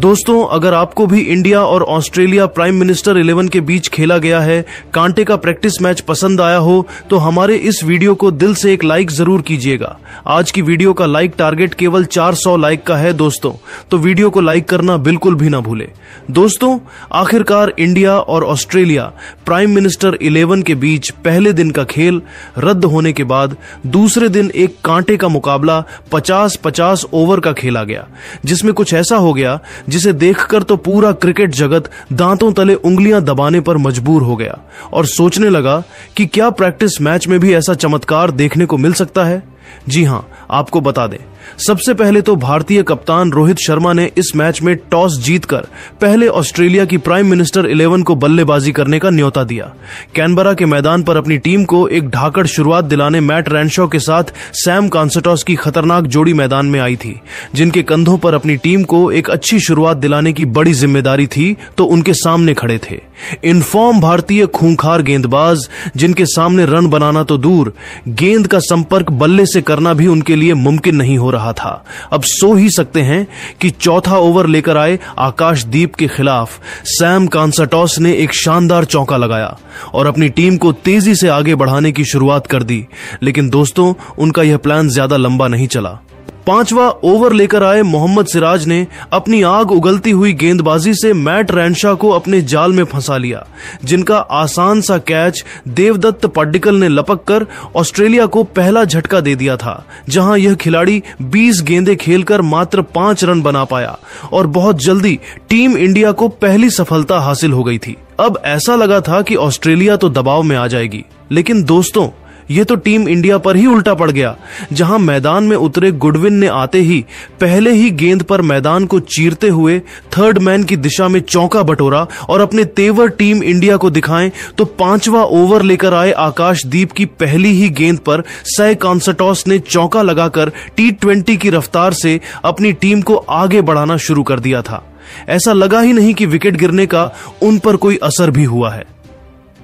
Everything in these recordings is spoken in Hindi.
दोस्तों अगर आपको भी इंडिया और ऑस्ट्रेलिया प्राइम मिनिस्टर इलेवन के बीच खेला गया है कांटे का प्रैक्टिस मैच पसंद आया हो तो हमारे इस वीडियो को दिल से एक लाइक जरूर कीजिएगा आज की वीडियो का लाइक टारगेट केवल 400 लाइक का है दोस्तों तो वीडियो को लाइक करना बिल्कुल भी ना भूले दोस्तों आखिरकार इंडिया और ऑस्ट्रेलिया प्राइम मिनिस्टर इलेवन के बीच पहले दिन का खेल रद्द होने के बाद दूसरे दिन एक कांटे का मुकाबला पचास पचास ओवर का खेला गया जिसमें कुछ ऐसा हो गया जिसे देखकर तो पूरा क्रिकेट जगत दांतों तले उंगलियां दबाने पर मजबूर हो गया और सोचने लगा कि क्या प्रैक्टिस मैच में भी ऐसा चमत्कार देखने को मिल सकता है जी हाँ आपको बता दें सबसे पहले तो भारतीय कप्तान रोहित शर्मा ने इस मैच में टॉस जीतकर पहले ऑस्ट्रेलिया की प्राइम मिनिस्टर इलेवन को बल्लेबाजी करने का न्योता दिया कैनबरा के मैदान पर अपनी टीम को एक ढाकड़ शुरुआत दिलाने मैट रैनशॉ के साथ सैम कॉन्सटॉस की खतरनाक जोड़ी मैदान में आई थी जिनके कंधों पर अपनी टीम को एक अच्छी शुरुआत दिलाने की बड़ी जिम्मेदारी थी तो उनके सामने खड़े थे इनफॉर्म भारतीय खूंखार गेंदबाज जिनके सामने रन बनाना तो दूर गेंद का संपर्क बल्ले से करना भी उनके लिए मुमकिन नहीं हो रहा था अब सो ही सकते हैं कि चौथा ओवर लेकर आए आकाशदीप के खिलाफ सैम कांसाटॉस ने एक शानदार चौका लगाया और अपनी टीम को तेजी से आगे बढ़ाने की शुरुआत कर दी लेकिन दोस्तों उनका यह प्लान ज्यादा लंबा नहीं चला पांचवा ओवर लेकर आए मोहम्मद सिराज ने अपनी आग उगलती हुई गेंदबाजी से मैट रैनशा को अपने जाल में फंसा लिया जिनका आसान सा कैच देवदत्त पड्डिकल ने लपक कर ऑस्ट्रेलिया को पहला झटका दे दिया था जहां यह खिलाड़ी 20 गेंदे खेलकर मात्र पांच रन बना पाया और बहुत जल्दी टीम इंडिया को पहली सफलता हासिल हो गई थी अब ऐसा लगा था कि ऑस्ट्रेलिया तो दबाव में आ जाएगी लेकिन दोस्तों ये तो टीम इंडिया पर ही उल्टा पड़ गया जहां मैदान में उतरे गुडविन ने आते ही पहले ही गेंद पर मैदान को चीरते हुए थर्ड मैन की दिशा में चौका बटोरा और अपने तेवर टीम इंडिया को दिखाएं तो पांचवा ओवर लेकर आए आकाशदीप की पहली ही गेंद पर सय कॉन्सटॉस ने चौका लगाकर टी की रफ्तार से अपनी टीम को आगे बढ़ाना शुरू कर दिया था ऐसा लगा ही नहीं कि विकेट गिरने का उन पर कोई असर भी हुआ है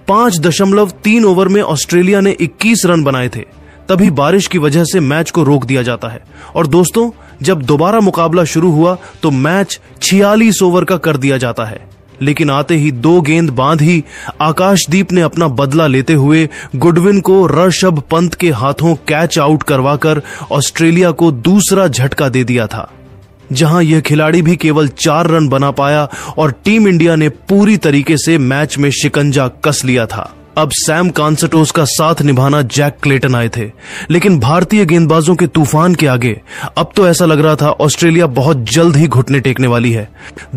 पांच दशमलव तीन ओवर में ऑस्ट्रेलिया ने 21 रन बनाए थे तभी बारिश की वजह से मैच को रोक दिया जाता है और दोस्तों जब दोबारा मुकाबला शुरू हुआ तो मैच 46 ओवर का कर दिया जाता है लेकिन आते ही दो गेंद बांध ही आकाशदीप ने अपना बदला लेते हुए गुडविन को रशभ पंत के हाथों कैच आउट करवाकर ऑस्ट्रेलिया को दूसरा झटका दे दिया था जहां यह खिलाड़ी भी केवल चार रन बना पाया और टीम इंडिया ने पूरी तरीके से मैच में शिकंजा कस लिया था अब सैम कॉन्सर्टोस का साथ निभाना जैक क्लेटन आए थे लेकिन भारतीय गेंदबाजों के तूफान के आगे अब तो ऐसा लग रहा था ऑस्ट्रेलिया बहुत जल्द ही घुटने टेकने वाली है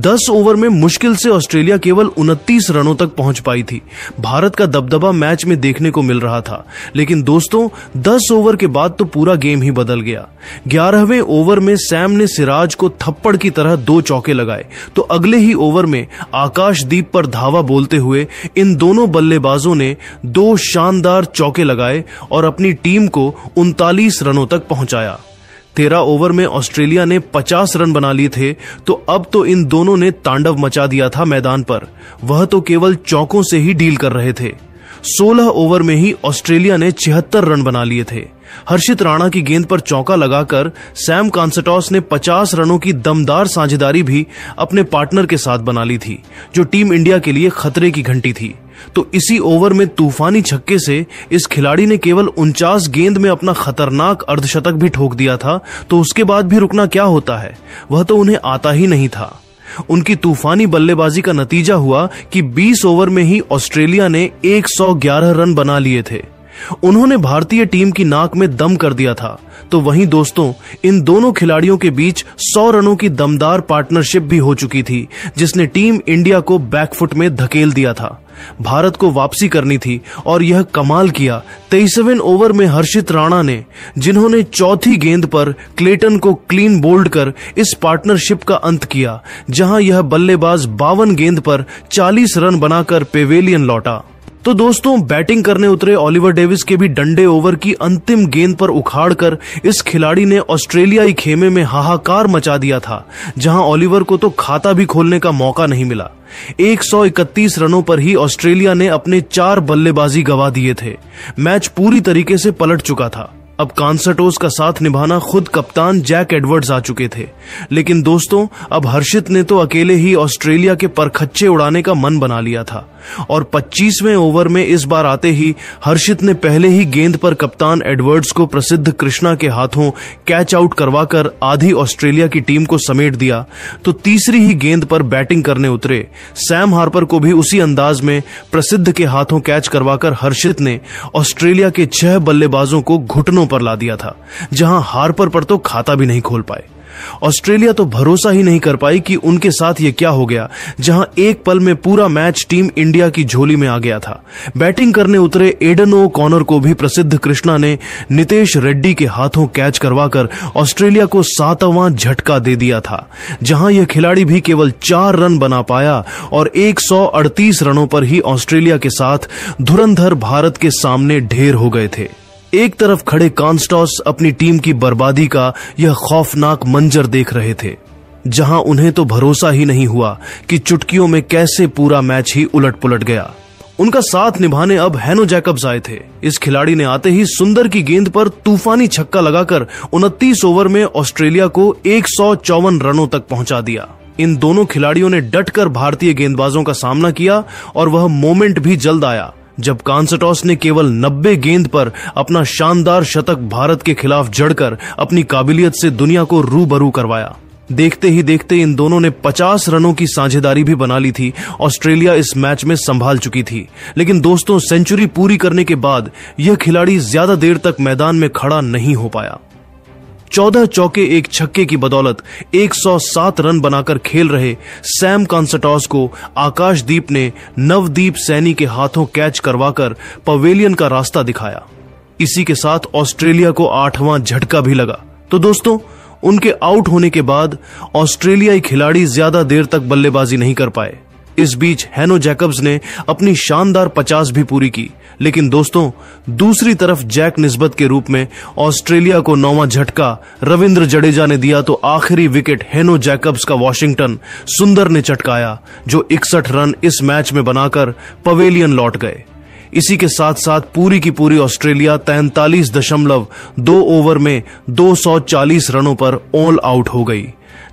10 ओवर में मुश्किल से ऑस्ट्रेलिया केवल उनतीस रनों तक पहुंच पाई थी भारत का दबदबा मैच में देखने को मिल रहा था लेकिन दोस्तों दस ओवर के बाद तो पूरा गेम ही बदल गया ग्यारहवें ओवर में सैम ने सिराज को थप्पड़ की तरह दो चौके लगाए तो अगले ही ओवर में आकाशदीप पर धावा बोलते हुए इन दोनों बल्लेबाजों ने ने दो शानदार चौके लगाए और अपनी टीम को उनतालीस रनों तक पहुंचाया तेरह ओवर में ऑस्ट्रेलिया ने 50 रन बना लिए थे तो अब तो इन दोनों ने तांडव मचा दिया था मैदान पर वह तो केवल चौकों से ही डील कर रहे थे 16 ओवर में ही ऑस्ट्रेलिया ने छिहत्तर रन बना लिए थे हर्षित राणा की गेंद पर चौका लगाकर सैम कॉन्सटॉस ने 50 रनों की दमदार साझेदारी भी अपने पार्टनर के साथ बना ली थी जो टीम इंडिया के लिए खतरे की घंटी थी तो इसी ओवर में तूफानी छक्के से इस खिलाड़ी ने केवल उनचास गेंद में अपना खतरनाक अर्धशतक भी ठोक दिया था तो उसके बाद भी रुकना क्या होता है वह तो उन्हें आता ही नहीं था उनकी तूफानी बल्लेबाजी का नतीजा हुआ कि 20 ओवर में ही ऑस्ट्रेलिया ने 111 रन बना लिए थे उन्होंने भारतीय टीम की नाक में दम कर दिया था तो वहीं दोस्तों इन दोनों खिलाड़ियों के बीच 100 रनों की दमदार पार्टनरशिप भी हो चुकी थी जिसने टीम इंडिया को बैकफुट में धकेल दिया था भारत को वापसी करनी थी और यह कमाल किया तेईसवें ओवर में हर्षित राणा ने जिन्होंने चौथी गेंद पर क्लेटन को क्लीन बोल्ड कर इस पार्टनरशिप का अंत किया जहां यह बल्लेबाज बावन गेंद पर 40 रन बनाकर पेवेलियन लौटा तो दोस्तों बैटिंग करने उतरे ओलिवर डेविस के भी डंडे ओवर की अंतिम गेंद पर उखाड़ कर इस खिलाड़ी ने ऑस्ट्रेलियाई खेमे में हाहाकार मचा दिया था जहां ओलिवर को तो खाता भी खोलने का मौका नहीं मिला 131 रनों पर ही ऑस्ट्रेलिया ने अपने चार बल्लेबाजी गवा दिए थे मैच पूरी तरीके से पलट चुका था अब कॉन्सर्टोस का साथ निभाना खुद कप्तान जैक एडवर्ड्स आ चुके थे लेकिन दोस्तों अब हर्षित ने तो अकेले ही ऑस्ट्रेलिया के परखच्चे उड़ाने का मन बना लिया था और 25वें ओवर में इस बार आते ही हर्षित ने पहले ही गेंद पर कप्तान एडवर्ड्स को प्रसिद्ध कृष्णा के हाथों कैच आउट करवाकर आधी ऑस्ट्रेलिया की टीम को समेट दिया तो तीसरी ही गेंद पर बैटिंग करने उतरे सैम हार्पर को भी उसी अंदाज में प्रसिद्ध के हाथों कैच करवाकर हर्षित ने ऑस्ट्रेलिया के छह बल्लेबाजों को घुटनों पर ला दिया था जहां हार पर पर तो खाता भी नहीं खोल पाए ऑस्ट्रेलिया तो भरोसा ही नहीं कर पाई कि उनके साथ ये क्या हो गया जहां एक पल में पूरा मैच टीम इंडिया की झोली में आ गया था बैटिंग करने उतरे एडनो ओ कॉर्नर को भी प्रसिद्ध कृष्णा ने नितेश रेड्डी के हाथों कैच करवाकर ऑस्ट्रेलिया को सातवां झटका दे दिया था जहां यह खिलाड़ी भी केवल चार रन बना पाया और एक रनों पर ही ऑस्ट्रेलिया के साथ धुरंधर भारत के सामने ढेर हो गए थे एक तरफ खड़े कॉन्स्टॉस अपनी टीम की बर्बादी का यह खौफनाक मंजर देख रहे थे जहां उन्हें तो भरोसा ही नहीं हुआ कि चुटकियों में कैसे पूरा मैच ही उलट पुलट गया उनका साथ निभाने अब हैनो जैकब्स आए थे इस खिलाड़ी ने आते ही सुंदर की गेंद पर तूफानी छक्का लगाकर उनतीस ओवर में ऑस्ट्रेलिया को एक रनों तक पहुंचा दिया इन दोनों खिलाड़ियों ने डटकर भारतीय गेंदबाजों का सामना किया और वह मोमेंट भी जल्द आया जब कांसटॉस ने केवल 90 गेंद पर अपना शानदार शतक भारत के खिलाफ जड़कर अपनी काबिलियत से दुनिया को रूबरू करवाया देखते ही देखते इन दोनों ने 50 रनों की साझेदारी भी बना ली थी ऑस्ट्रेलिया इस मैच में संभाल चुकी थी लेकिन दोस्तों सेंचुरी पूरी करने के बाद यह खिलाड़ी ज्यादा देर तक मैदान में खड़ा नहीं हो पाया चौदह चौके एक छक्के की बदौलत 107 रन बनाकर खेल रहे सैम कॉन्सटॉस को आकाशदीप ने नवदीप सैनी के हाथों कैच करवाकर पवेलियन का रास्ता दिखाया इसी के साथ ऑस्ट्रेलिया को आठवां झटका भी लगा तो दोस्तों उनके आउट होने के बाद ऑस्ट्रेलियाई खिलाड़ी ज्यादा देर तक बल्लेबाजी नहीं कर पाए इस बीच हैनो जैकब्स ने अपनी शानदार पचास भी पूरी की लेकिन दोस्तों दूसरी तरफ जैक निस्बत के रूप में ऑस्ट्रेलिया को नौवा झटका रविंद्र जडेजा ने दिया तो आखिरी विकेट हेनो जैकब्स का वॉशिंगटन सुंदर ने चटकाया जो इकसठ रन इस मैच में बनाकर पवेलियन लौट गए इसी के साथ साथ पूरी की पूरी ऑस्ट्रेलिया तैंतालीस दशमलव दो ओवर में 240 रनों पर ऑल आउट हो गई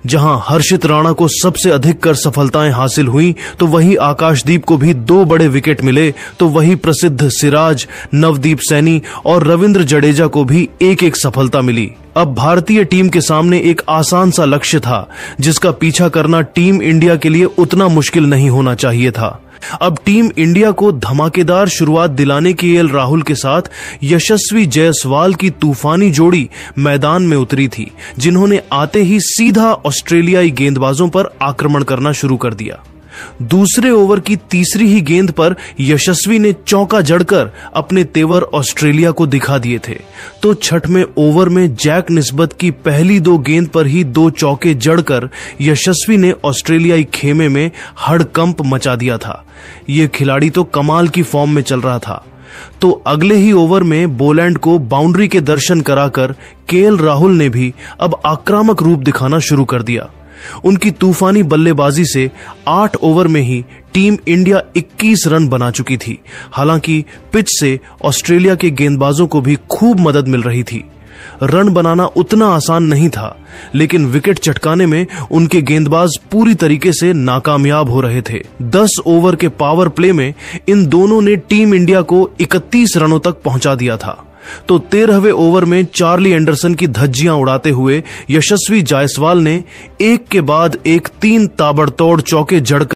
जहां हर्षित राणा को सबसे अधिक कर सफलताएं हासिल हुई तो वहीं आकाशदीप को भी दो बड़े विकेट मिले तो वहीं प्रसिद्ध सिराज नवदीप सैनी और रविंद्र जडेजा को भी एक एक सफलता मिली अब भारतीय टीम के सामने एक आसान सा लक्ष्य था जिसका पीछा करना टीम इंडिया के लिए उतना मुश्किल नहीं होना चाहिए था अब टीम इंडिया को धमाकेदार शुरुआत दिलाने के एल राहुल के साथ यशस्वी जयसवाल की तूफानी जोड़ी मैदान में उतरी थी जिन्होंने आते ही सीधा ऑस्ट्रेलियाई गेंदबाजों पर आक्रमण करना शुरू कर दिया दूसरे ओवर की तीसरी ही गेंद पर यशस्वी ने चौका जड़कर अपने तेवर ऑस्ट्रेलिया को दिखा दिए थे तो छठ में ओवर में जैक निस्बत की पहली दो गेंद पर ही दो चौके जड़कर यशस्वी ने ऑस्ट्रेलियाई खेमे में हड़कंप मचा दिया था ये खिलाड़ी तो कमाल की फॉर्म में चल रहा था तो अगले ही ओवर में बोलैंड को बाउंड्री के दर्शन कराकर केएल राहुल ने भी अब आक्रामक रूप दिखाना शुरू कर दिया उनकी तूफानी बल्लेबाजी से आठ ओवर में ही टीम इंडिया 21 रन बना चुकी थी हालांकि पिच से ऑस्ट्रेलिया के गेंदबाजों को भी खूब मदद मिल रही थी रन बनाना उतना आसान नहीं था लेकिन विकेट चटकाने में उनके गेंदबाज पूरी तरीके से नाकामयाब हो रहे थे 10 ओवर के पावर प्ले में इन दोनों ने टीम इंडिया को 31 रनों तक पहुंचा दिया था तो तेरहवे ओवर में चार्ली एंडरसन की धज्जियां उड़ाते हुए यशस्वी जायसवाल ने एक के बाद एक तीन ताबड़तोड़ चौके जड़कर